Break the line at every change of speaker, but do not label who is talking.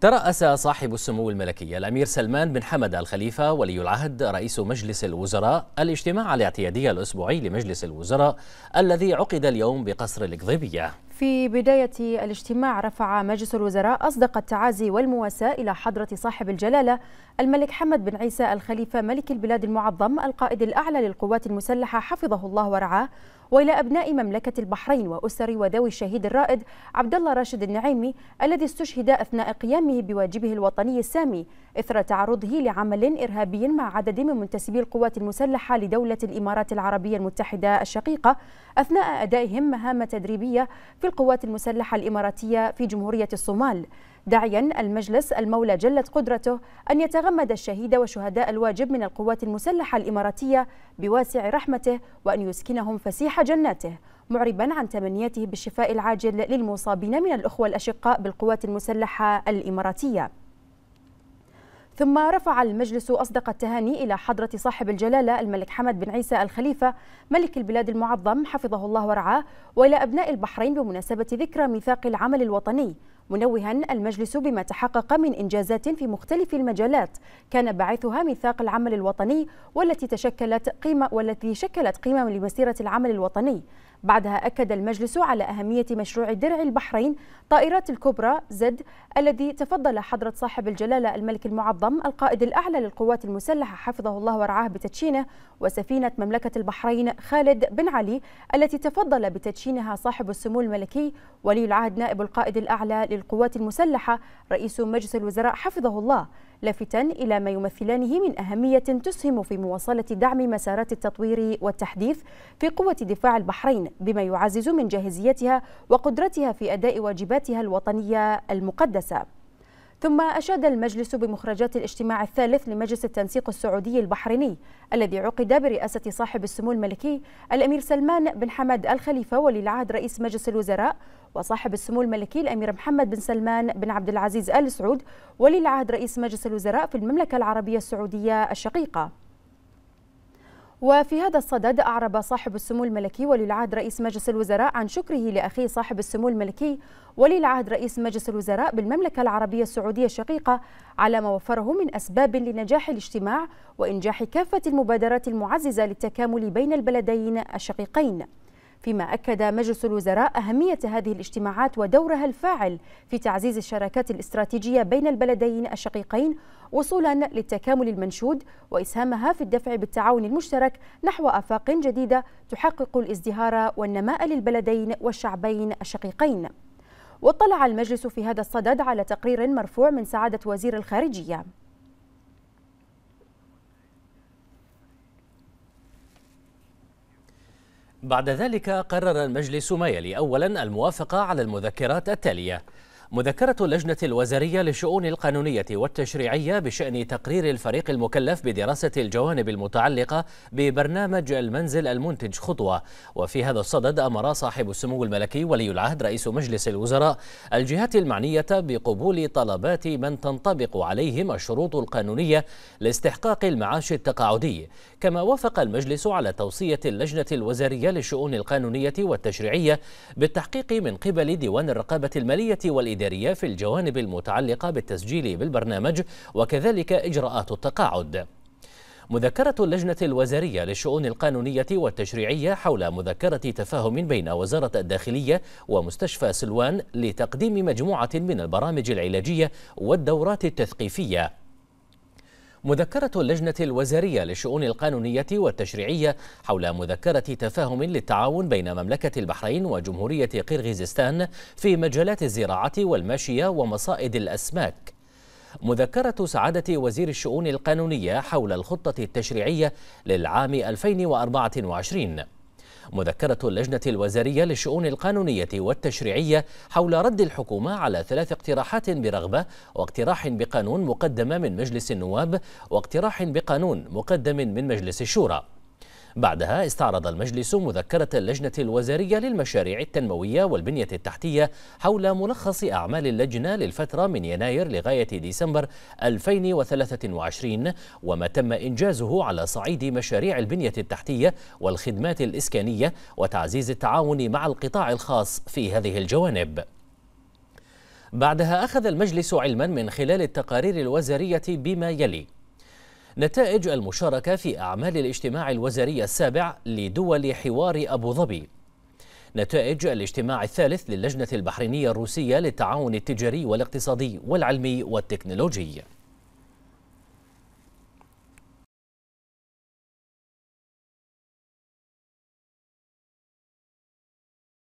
ترأس صاحب السمو الملكي الأمير سلمان بن حمد
الخليفة ولي العهد رئيس مجلس الوزراء الاجتماع الاعتيادي الأسبوعي لمجلس الوزراء الذي عقد اليوم بقصر القضيبية
في بداية الاجتماع رفع مجلس الوزراء أصدق التعازي والمواساة إلى حضرة صاحب الجلالة الملك حمد بن عيسى الخليفة ملك البلاد المعظم القائد الأعلى للقوات المسلحة حفظه الله ورعاه وإلى أبناء مملكة البحرين وأسر وذوي الشهيد الرائد عبد الله راشد النعيمي الذي استشهد أثناء قيامه بواجبه الوطني السامي إثر تعرضه لعمل إرهابي مع عدد من منتسبي القوات المسلحة لدولة الإمارات العربية المتحدة الشقيقة أثناء أدائهم مهام تدريبية في القوات المسلحة الإماراتية في جمهورية الصومال داعيا المجلس المولى جلت قدرته أن يتغمد الشهيد وشهداء الواجب من القوات المسلحة الإماراتية بواسع رحمته وأن يسكنهم فسيح جناته معربا عن تمنياته بالشفاء العاجل للمصابين من الأخوة الأشقاء بالقوات المسلحة الإماراتية ثم رفع المجلس أصدق التهاني إلى حضرة صاحب الجلالة الملك حمد بن عيسى الخليفة ملك البلاد المعظم حفظه الله ورعاه وإلى أبناء البحرين بمناسبة ذكرى ميثاق العمل الوطني منوها المجلس بما تحقق من إنجازات في مختلف المجالات كان باعثها ميثاق العمل الوطني والتي تشكلت قيمة والتي شكلت قيمة لمسيرة العمل الوطني بعدها أكد المجلس على أهمية مشروع درع البحرين طائرات الكبرى زد الذي تفضل حضرة صاحب الجلالة الملك المعظم القائد الأعلى للقوات المسلحة حفظه الله ورعاه بتدشينه وسفينة مملكة البحرين خالد بن علي التي تفضل بتدشينها صاحب السمو الملكي ولي العهد نائب القائد الأعلى للقوات المسلحة رئيس مجلس الوزراء حفظه الله لافتا إلى ما يمثلانه من أهمية تسهم في مواصلة دعم مسارات التطوير والتحديث في قوة دفاع البحرين بما يعزز من جاهزيتها وقدرتها في أداء واجباتها الوطنية المقدسة ثم أشاد المجلس بمخرجات الاجتماع الثالث لمجلس التنسيق السعودي البحريني الذي عقد برئاسة صاحب السمو الملكي الأمير سلمان بن حمد الخليفة ولي العهد رئيس مجلس الوزراء وصاحب السمو الملكي الأمير محمد بن سلمان بن عبد العزيز آل سعود ولي العهد رئيس مجلس الوزراء في المملكة العربية السعودية الشقيقة وفي هذا الصدد أعرب صاحب السمو الملكي ولي العهد رئيس مجلس الوزراء عن شكره لأخيه صاحب السمو الملكي ولي العهد رئيس مجلس الوزراء بالمملكة العربية السعودية الشقيقة على ما وفره من أسباب لنجاح الاجتماع وإنجاح كافة المبادرات المعززة للتكامل بين البلدين الشقيقين فيما أكد مجلس الوزراء أهمية هذه الاجتماعات ودورها الفاعل في تعزيز الشراكات الاستراتيجية بين البلدين الشقيقين وصولا للتكامل المنشود وإسهامها في الدفع بالتعاون المشترك نحو آفاق جديدة تحقق الازدهار والنماء للبلدين والشعبين الشقيقين واطلع المجلس في هذا الصدد على تقرير مرفوع من سعادة وزير الخارجية
بعد ذلك قرر المجلس ما يلي أولا الموافقة على المذكرات التالية مذكرة اللجنة الوزارية للشؤون القانونية والتشريعية بشأن تقرير الفريق المكلف بدراسة الجوانب المتعلقة ببرنامج المنزل المنتج خطوة وفي هذا الصدد أمر صاحب السمو الملكي ولي العهد رئيس مجلس الوزراء الجهات المعنية بقبول طلبات من تنطبق عليهم الشروط القانونية لاستحقاق المعاش التقاعدي كما وافق المجلس على توصية اللجنة الوزارية للشؤون القانونية والتشريعية بالتحقيق من قبل ديوان الرقابة المالية والإدارة الإدارية في الجوانب المتعلقة بالتسجيل بالبرنامج وكذلك إجراءات التقاعد مذكرة اللجنة الوزارية للشؤون القانونية والتشريعية حول مذكرة تفاهم بين وزارة الداخلية ومستشفى سلوان لتقديم مجموعة من البرامج العلاجية والدورات التثقيفية مذكرة اللجنة الوزارية للشؤون القانونية والتشريعية حول مذكرة تفاهم للتعاون بين مملكة البحرين وجمهورية قرغيزستان في مجالات الزراعة والماشية ومصائد الأسماك مذكرة سعادة وزير الشؤون القانونية حول الخطة التشريعية للعام 2024 مذكرة اللجنة الوزارية للشؤون القانونية والتشريعية حول رد الحكومة على ثلاث اقتراحات برغبة واقتراح بقانون مقدم من مجلس النواب واقتراح بقانون مقدم من مجلس الشورى بعدها استعرض المجلس مذكرة اللجنة الوزارية للمشاريع التنموية والبنية التحتية حول ملخص أعمال اللجنة للفترة من يناير لغاية ديسمبر 2023 وما تم إنجازه على صعيد مشاريع البنية التحتية والخدمات الإسكانية وتعزيز التعاون مع القطاع الخاص في هذه الجوانب بعدها أخذ المجلس علما من خلال التقارير الوزارية بما يلي نتائج المشاركة في أعمال الاجتماع الوزاري السابع لدول حوار أبو ظبي نتائج الاجتماع الثالث للجنة البحرينية الروسية للتعاون التجاري والاقتصادي والعلمي والتكنولوجي